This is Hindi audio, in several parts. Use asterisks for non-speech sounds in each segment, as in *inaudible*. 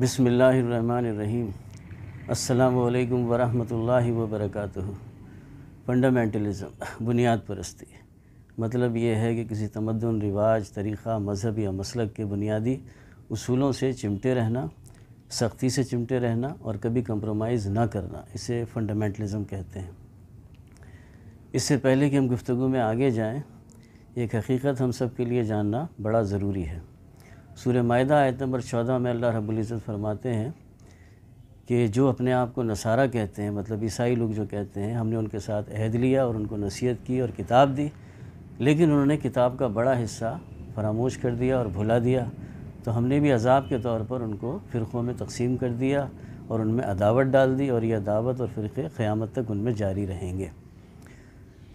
बिसमीम अल्लाम वरहमल वबरक फंडामेंटलिज्म बुनियाद परस्ती मतलब ये है कि किसी तमदन रिवाज तरीक़ा मज़हब या मसलक के बुनियादी उसूलों से चिमटे रहना सख्ती से चिमटे रहना और कभी कम्प्रोमाइज़ ना करना इसे फंडामेंटलिज्म कहते हैं इससे पहले कि हम गुफ्तु में आगे जाएँ एक हकीकत हम सब के लिए जानना बड़ा ज़रूरी है सूर्य मायदा आयत नंबर चौदह में अल्लाह रब्ज़त फरमाते हैं कि जो अपने आप को नसारा कहते हैं मतलब ईसाई लोग जो कहते हैं हमने उनके साथ अहद लिया और उनको नसीहत की और किताब दी लेकिन उन्होंने किताब का बड़ा हिस्सा फरामोश कर दिया और भुला दिया तो हमने भी अजाब के तौर पर उनको फ़िरक़ों में तकसीम कर दिया और उनमें अदावत डाल दी और ये अदावत और फ़िरक़े क़्यामत तक उनमें जारी रहेंगे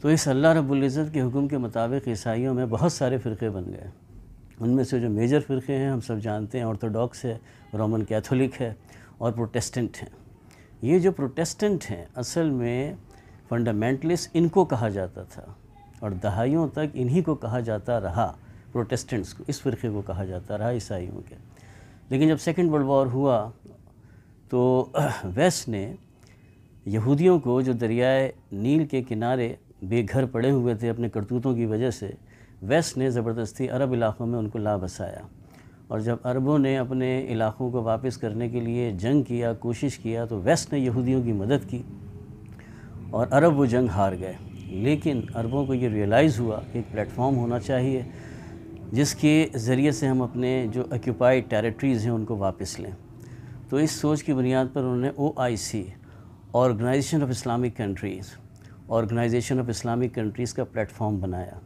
तो इस अल्लाह रब्ज़त के हुक्म के मुताबिक ईसाइयों में बहुत सारे फ़िरक़े बन गए उनमें से जो मेजर फ़िरक़े हैं हम सब जानते हैं ऑर्थोडॉक्स है रोमन कैथोलिक है और प्रोटेस्टेंट हैं ये जो प्रोटेस्टेंट हैं असल में फंडामेंटलिस्ट इनको कहा जाता था और दहाइयों तक इन्हीं को कहा जाता रहा प्रोटेस्टेंट्स को इस फ़िरक़े को कहा जाता रहा ईसाइयों के लेकिन जब सेकेंड वर्ल्ड वॉर हुआ तो *clears throat* वेस्ट ने यहूदियों को जो दरियाए नील के किनारे बेघर पड़े हुए थे अपने करतूतों की वजह से वेस्ट ने ज़बरदस्ती अरब इलाक़ों में उनको ला बसाया और जब अरबों ने अपने इलाक़ों को वापस करने के लिए जंग किया कोशिश किया तो वेस्ट ने यहूदियों की मदद की और अरब वो जंग हार गए लेकिन अरबों को ये रियलाइज़ हुआ कि एक प्लेटफॉर्म होना चाहिए जिसके ज़रिए से हम अपने जो एक्यूपाइड टेरिटरीज़ हैं उनको वापस लें तो इस सोच की बुनियाद पर उन्होंने O I C organization of Islamic countries organization of Islamic countries का प्लेटफॉर्म बनाया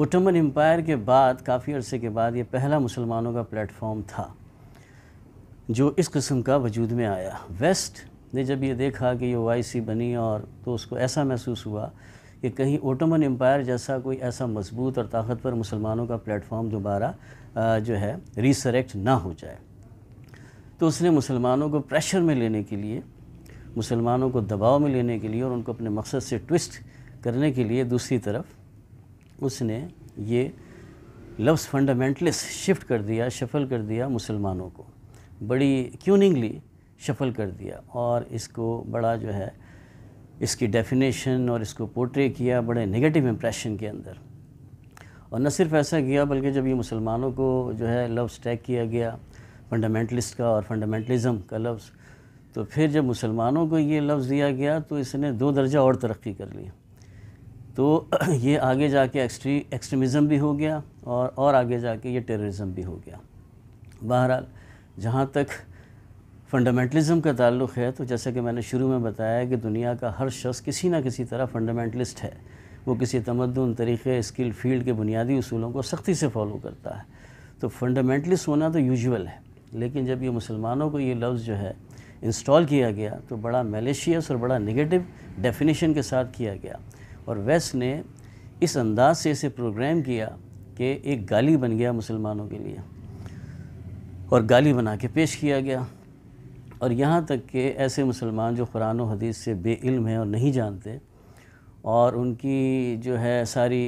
ओटमन एम्पायर के बाद काफ़ी अरसे के बाद ये पहला मुसलमानों का प्लेटफॉर्म था जो इस कस्म का वजूद में आया वेस्ट ने जब ये देखा कि ये वाईसी बनी और तो उसको ऐसा महसूस हुआ कि कहीं ओटमन एम्पायर जैसा कोई ऐसा मजबूत और ताकतवर मुसलमानों का प्लेटफॉर्म दोबारा जो है रिसरेक्ट ना हो जाए तो उसने मुसलमानों को प्रेशर में लेने के लिए मुसलमानों को दबाव में लेने के लिए और उनको अपने मकसद से ट्विस्ट करने के लिए दूसरी तरफ उसने ये लफ्स फंडामेंटलिस शिफ्ट कर दिया शफल कर दिया मुसलमानों को बड़ी क्यूनिंगली शफल कर दिया और इसको बड़ा जो है इसकी डेफिनेशन और इसको पोर्ट्रे किया बड़े नेगेटिव इम्प्रेशन के अंदर और न सिर्फ ऐसा किया बल्कि जब ये मुसलमानों को जो है लफ्स टैग किया गया फंडामेंटलिस्ट का और फंडामेंटलिज्म का लफ्ज़ तो फिर जब मुसलमानों को ये लफ्ज़ दिया गया तो इसने दो दर्जा और तरक्की कर ली तो *clears throat* ये आगे जाके एक्सट्री एक्सट्रीमिज़म भी हो गया और और आगे जाके ये टेररिज्म भी हो गया बहरहाल जहाँ तक फंडामेंटलिज्म का ताल्लुक़ है तो जैसा कि मैंने शुरू में बताया कि दुनिया का हर शख्स किसी ना किसी तरह फंडामेंटलिस्ट है वो किसी तमदन तरीक़े स्किल फील्ड के बुनियादी असूलों को सख्ती से फॉलो करता है तो फंडामेंटलिस्ट होना तो यूजुअल है लेकिन जब ये मुसलमानों को ये लफ्ज़ जो है इंस्टॉल किया गया तो बड़ा मलेशियस और बड़ा निगेटिव डेफिनेशन के साथ किया गया और वेस्ट ने इस अंदाज से इसे प्रोग्राम किया कि एक गाली बन गया मुसलमानों के लिए और गाली बना के पेश किया गया और यहाँ तक कि ऐसे मुसलमान जो कुरान और हदीस से बेइल्म हैं और नहीं जानते और उनकी जो है सारी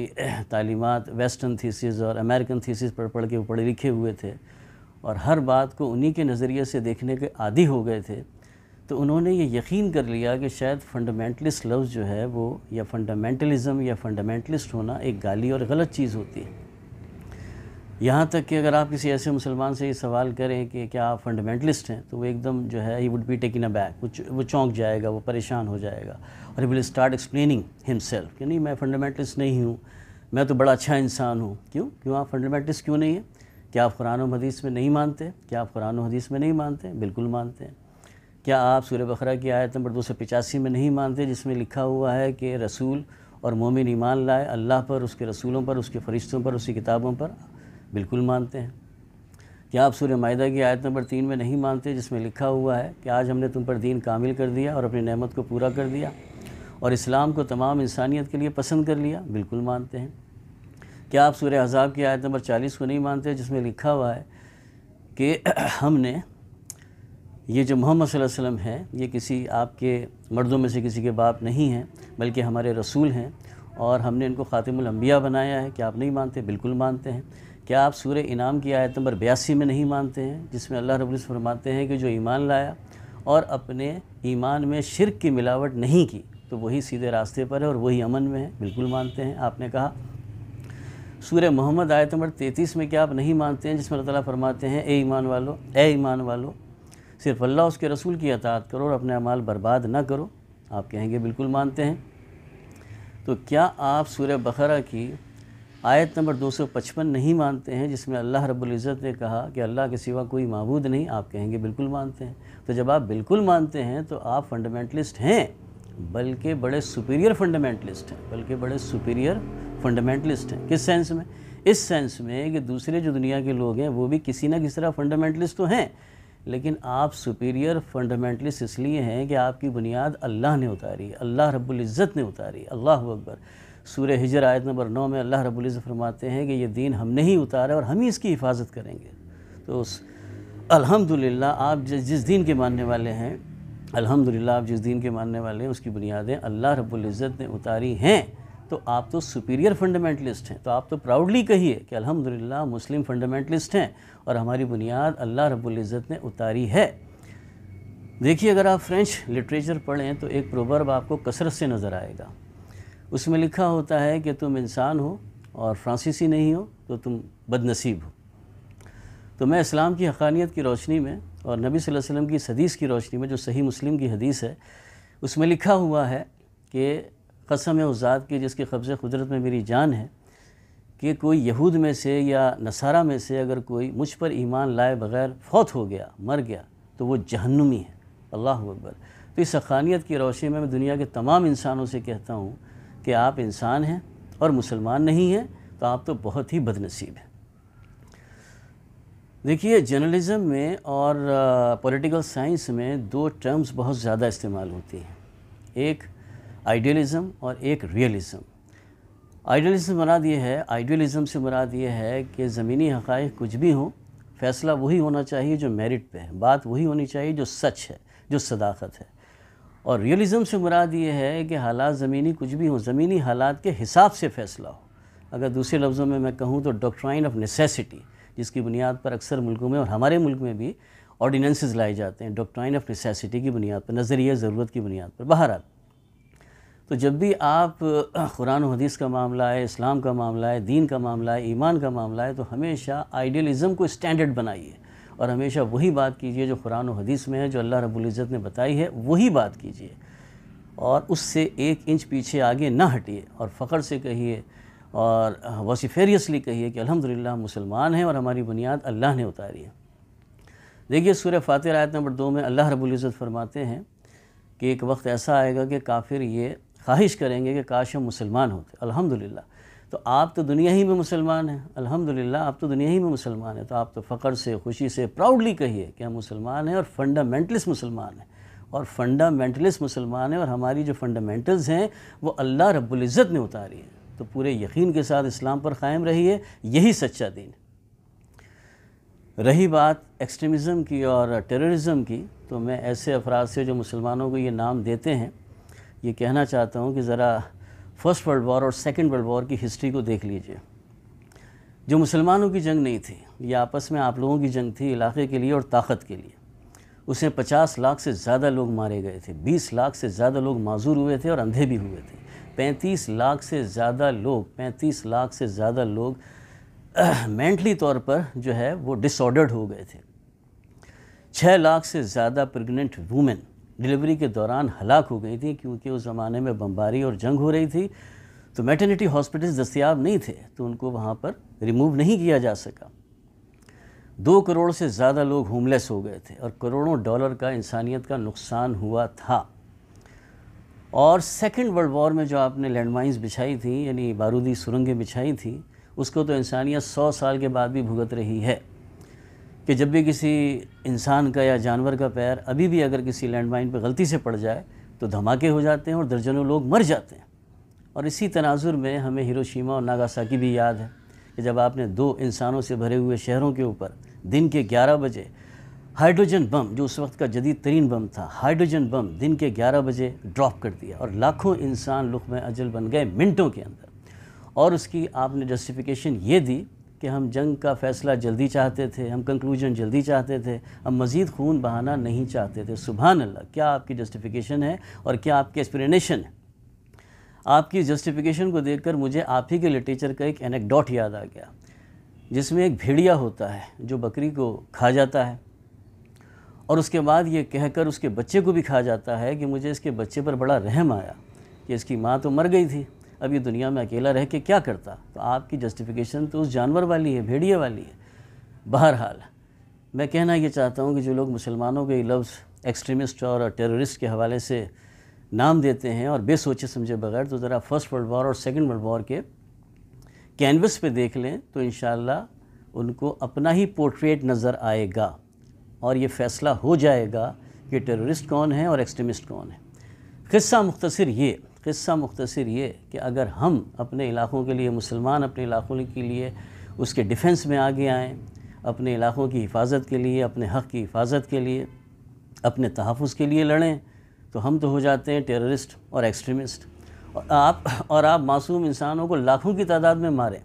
तालीमत वेस्टर्न थीसिस और अमेरिकन थीसिस पढ़ पढ़ के वो पढ़े लिखे हुए थे और हर बात को उन्हीं के नज़रिए से देखने के आदि हो गए थे तो उन्होंने ये यकीन कर लिया कि शायद फंडामेंटलिस्ट लफ्ज़ जो है वो या फंडामेंटलिज्म या फंडामेंटलिस्ट होना एक गाली और गलत चीज़ होती है यहाँ तक कि अगर आप किसी ऐसे मुसलमान से ये सवाल करें कि क्या आप फंडामेंटलिस्ट हैं तो वो एकदम जो है he would be taken aback वो वो चौंक जाएगा वो परेशान हो जाएगा और he will start explaining himself कि नहीं मैं फंडामेंटलिस्ट नहीं हूँ मैं तो बड़ा अच्छा इंसान हूँ क्यों क्यों आप फंडामेंटलिस्ट क्यों नहीं है क्या आप कुरान हदीस में नहीं मानते क्या आप कुरान हदीस में नहीं मानते बिल्कुल मानते हैं क्या आप सूर्य बकरा की आयत नंबर दो सौ पिचासी में नहीं मानते जिसमें लिखा हुआ है कि रसूल और मोमिन ईमान लाए अल्लाह पर उसके रसूलों पर उसके फरिश्तों पर उसकी किताबों पर बिल्कुल मानते हैं क्या आप सूर्य माह की आयत नंबर तीन में नहीं मानते जिसमें लिखा हुआ है कि आज हमने तुम पर दीन कामिल कर दिया और अपनी नहमत को पूरा कर दिया और इस्लाम को तमाम इंसानियत के लिए पसंद कर लिया बिल्कुल मानते हैं क्या आप सूर्य अजाब की आयत नंबर चालीस को नहीं मानते जिसमें लिखा हुआ है कि *clears throat* हमने ये जो मोहम्मद वसल्लम है ये किसी आपके मर्दों में से किसी के बाप नहीं हैं बल्कि हमारे रसूल हैं और हमने इनको ख़ातमुलम्बिया बनाया है क्या आप नहीं मानते बिल्कुल मानते हैं क्या आप सूर्य इनाम की आयत नंबर बयासी में नहीं मानते हैं जिसमें अल्लाह रबुल फरमाते हैं कि जो ईमान लाया और अपने ईमान में शिरक की मिलावट नहीं की तो वही सीधे रास्ते पर है और वही अमन में है बिल्कुल मानते हैं आपने कहा सूर्य मोहम्मद आयत नंबर तैंतीस में क्या आप नहीं मानते हैं जिसमें अल्लाह फरमाते हैं ए ईमान वालो ए ईमान वालो सिर्फ अल्लाह उसके रसूल की अतात करो और अपने अमाल बर्बाद ना करो आप कहेंगे बिल्कुल मानते हैं तो क्या आप सूर्य बकरा की आयत नंबर 255 नहीं मानते हैं जिसमें अल्लाह रब्बुल इज़्ज़त ने कहा कि अल्लाह के सिवा कोई मबूद नहीं आप कहेंगे बिल्कुल मानते हैं तो जब आप बिल्कुल मानते हैं तो आप फंडामेंटलिस्ट हैं बल्कि बड़े सुपीरियर फंडामेंटलिस्ट हैं बल्कि बड़े सुपीरियर फंडामेंटलिस्ट हैं किस सेंस में इस सेंस में कि दूसरे जो दुनिया के लोग हैं वो भी किसी ना किसी तरह फंडामेंटलिस्ट तो हैं लेकिन आप सुपीरियर फंडामेंटलिस्ट इसलिए हैं कि आपकी बुनियाद अल्लाह ने उतारी अल्लाह रब्ज़त ने उतारी अल्लाह अकबर सूर हिजर आयत नंबर नौ में अल्लाह रब्ज़त फरमाते हैं कि ये दीन हमने ही उतारा और हम ही इसकी हिफाजत करेंगे तो उस अल्हम्दुलिल्लाह आप जिस दीन के मानने वाले हैं अल्हम्दुलिल्लाह आप जिस दीन के मानने वाले हैं उसकी बुनियादें अल्लाह रब्ज़त ने उतारी हैं तो आप तो सुपीरियर फंडामेंटलिस्ट हैं तो आप तो प्राउडली कहिए कि अल्हम्दुलिल्लाह मुस्लिम फंडामेंटलिस्ट हैं और हमारी बुनियाद अल्लाह इज़्ज़त ने उतारी है देखिए अगर आप फ्रेंच लिटरेचर पढ़ें तो एक प्रोवर्ब आपको कसरत से नज़र आएगा उसमें लिखा होता है कि तुम इंसान हो और फ्रांसीसी नहीं हो तो तुम बदनसीब हो तो मैं इस्लाम की हकानियत की रोशनी में और नबी सल्लल्लाहु अलैहि वसल्लम की हदीस की रोशनी में जो सही मुस्लिम की हदीस है उसमें लिखा हुआ है कि कसम है उस ज़ात की जिसके कब्ज़ कुदरत में मेरी जान है कि कोई यहूद में से या नसारा में से अगर कोई मुझ पर ईमान लाए बगैर फौत हो गया मर गया तो वो जहनुमी है अल्लाह अकबर तो इस अखानियत की रोशनी में मैं दुनिया के तमाम इंसानों से कहता हूँ कि आप इंसान हैं और मुसलमान नहीं हैं तो आप तो बहुत ही बदनसीब हैं देखिए जर्नलिज़म में और पॉलिटिकल साइंस में दो टर्म्स बहुत ज़्यादा इस्तेमाल होती हैं एक आइडियलिज़म और एक रियलिज़म आइडियलिज्म मुराद ये है आइडियलिज़म से मुराद ये है कि ज़मीनी हक़ कुछ भी हों फ़ैसला वही होना चाहिए जो मेरिट पे है बात वही होनी चाहिए जो सच है जो सदाकत है और रियलिज़म से मुराद ये है कि हालात ज़मीनी कुछ भी हों ज़मीनी हालात के हिसाब से फ़ैसला हो अगर दूसरे लफ्ज़ों में मैं कहूँ तो डॉक्ट्राइन ऑफ नेसेसिटी जिसकी बुनियाद पर अक्सर मुल्कों में और हमारे मुल्क में भी ऑर्डीनेंसेज लाए जाते हैं डॉक्ट्राइन ऑफ नेसेसिटी की बुनियाद पर नज़रिए ज़रूरत की बुनियाद पर बहरहाल तो जब भी आप कुरान हदीस का मामला है इस्लाम का मामला है दीन का मामला है ईमान का मामला है तो हमेशा आइडियलिज़म को स्टैंडर्ड बनाइए और हमेशा वही बात कीजिए जो कुरान हदीस में है जो अल्लाह रबुल्ज़त ने बताई है वही बात कीजिए और उससे एक इंच पीछे आगे ना हटिए और फ़ख्र से कहिए और वसीफेरियसली कहिए कि अल्हम्दुलिल्लाह मुसलमान हैं और हमारी बुनियाद अल्लाह ने उतारी है देखिए सूर्य फातिर आयत नंबर दो में अल्लाह रबुल्ज़त फरमाते हैं कि एक वक्त ऐसा आएगा कि काफिर ये ख्वाहिश करेंगे कि काश हम मुसलमान होते अल्हम्दुलिल्लाह तो आप तो दुनिया ही में मुसलमान हैं अल्हम्दुलिल्लाह आप तो दुनिया ही में मुसलमान हैं तो आप तो फ़ख्र से खुशी से प्राउडली कहिए कि हम मुसलमान हैं और फंडामेंटलिस्ट मुसलमान हैं और फंडामेंटलिस्ट मुसलमान हैं और हमारी जो फंडामेंटल्स हैं वो अल्लाह रब्ज़त ने उतारी हैं तो पूरे यकीन के साथ इस्लाम पर क़ायम है यही सच्चा दीन रही बात एक्सट्रीमिज़म की और टेररिज़म की तो मैं ऐसे अफराद से जो मुसलमानों को ये नाम देते हैं ये कहना चाहता हूँ कि ज़रा फ़र्स्ट वर्ल्ड वॉर और सेकेंड वर्ल्ड वॉर की हिस्ट्री को देख लीजिए जो मुसलमानों की जंग नहीं थी ये आपस में आप लोगों की जंग थी इलाके के लिए और ताकत के लिए उसमें पचास लाख से ज़्यादा लोग मारे गए थे बीस लाख से ज़्यादा लोग माजूर हुए थे और अंधे भी हुए थे पैंतीस लाख से ज़्यादा लोग पैंतीस लाख से ज़्यादा लोग *clears throat* मेंटली तौर पर जो है वो डिसऑर्डर्ड हो गए थे छः लाख से ज़्यादा प्रेग्नेंट वूमेन डिलीवरी के दौरान हलाक हो गई थी क्योंकि उस ज़माने में बमबारी और जंग हो रही थी तो मेटर्निटी हॉस्पिटल्स दस्तियाब नहीं थे तो उनको वहाँ पर रिमूव नहीं किया जा सका दो करोड़ से ज़्यादा लोग होमलेस हो गए थे और करोड़ों डॉलर का इंसानियत का नुकसान हुआ था और सेकेंड वर्ल्ड वॉर में जो आपने लैंडमाइंस बिछाई थी यानी बारूदी सुरंगें बिछाई थी उसको तो इंसानियत सौ साल के बाद भी भुगत रही है कि जब भी किसी इंसान का या जानवर का पैर अभी भी अगर किसी लैंड माइन पर गलती से पड़ जाए तो धमाके हो जाते हैं और दर्जनों लोग मर जाते हैं और इसी तनाजुर में हमें हिरोशिमा और नागासाकी भी याद है कि जब आपने दो इंसानों से भरे हुए शहरों के ऊपर दिन के 11 बजे हाइड्रोजन बम जो उस वक्त का जदीद तरीन बम था हाइड्रोजन बम दिन के 11 बजे ड्रॉप कर दिया और लाखों इंसान लुक में अजल बन गए मिनटों के अंदर और उसकी आपने जस्टिफिकेशन ये दी कि हम जंग का फ़ैसला जल्दी चाहते थे हम कंक्लूजन जल्दी चाहते थे हम मज़ीद खून बहाना नहीं चाहते थे सुबह अल्लाह क्या आपकी जस्टिफिकेशन है और क्या आपकी एक्सप्लेनेशन है आपकी जस्टिफिकेशन को कर मुझे आप ही के लिटरेचर का एक एनेकडॉट याद आ गया जिसमें एक भेड़िया होता है जो बकरी को खा जाता है और उसके बाद ये कहकर उसके बच्चे को भी खा जाता है कि मुझे इसके बच्चे पर बड़ा रहम आया कि इसकी माँ तो मर गई थी अब ये दुनिया में अकेला रह के क्या करता तो आपकी जस्टिफिकेशन तो उस जानवर वाली है भेड़िए वाली है बहरहाल मैं कहना ये चाहता हूँ कि जो लोग मुसलमानों के लफ्ज़ एक्सट्रीमिस्ट और टेररिस्ट के हवाले से नाम देते हैं और बेसोचे समझे बगैर तो ज़रा फर्स्ट वर्ल्ड वॉर और सेकेंड वर्ल्ड वॉर के कैनवस पे देख लें तो इन उनको अपना ही पोर्ट्रेट नज़र आएगा और ये फ़ैसला हो जाएगा कि टेररिस्ट कौन है और एक्सट्रीमिस्ट कौन है किस्सा मुख्तर ये किस्सा मुख्तर ये कि अगर हम अपने इलाकों के लिए मुसलमान अपने इलाकों के लिए उसके डिफेंस में आगे आएँ अपने इलाकों की हिफाजत के लिए अपने हक़ की हिफाजत के लिए अपने तहफ़ के लिए लड़ें तो हम तो हो जाते हैं टेररिस्ट और एक्सट्रीमिस्ट और आप और आप मासूम इंसानों को लाखों की तादाद में मारें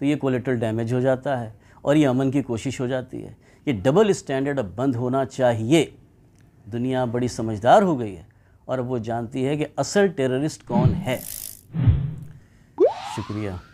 तो ये कोलेटल डैमेज हो जाता है और ये अमन की कोशिश हो जाती है ये डबल स्टैंडर्ड अब बंद होना चाहिए दुनिया बड़ी समझदार हो गई है और वो जानती है कि असल टेररिस्ट कौन है शुक्रिया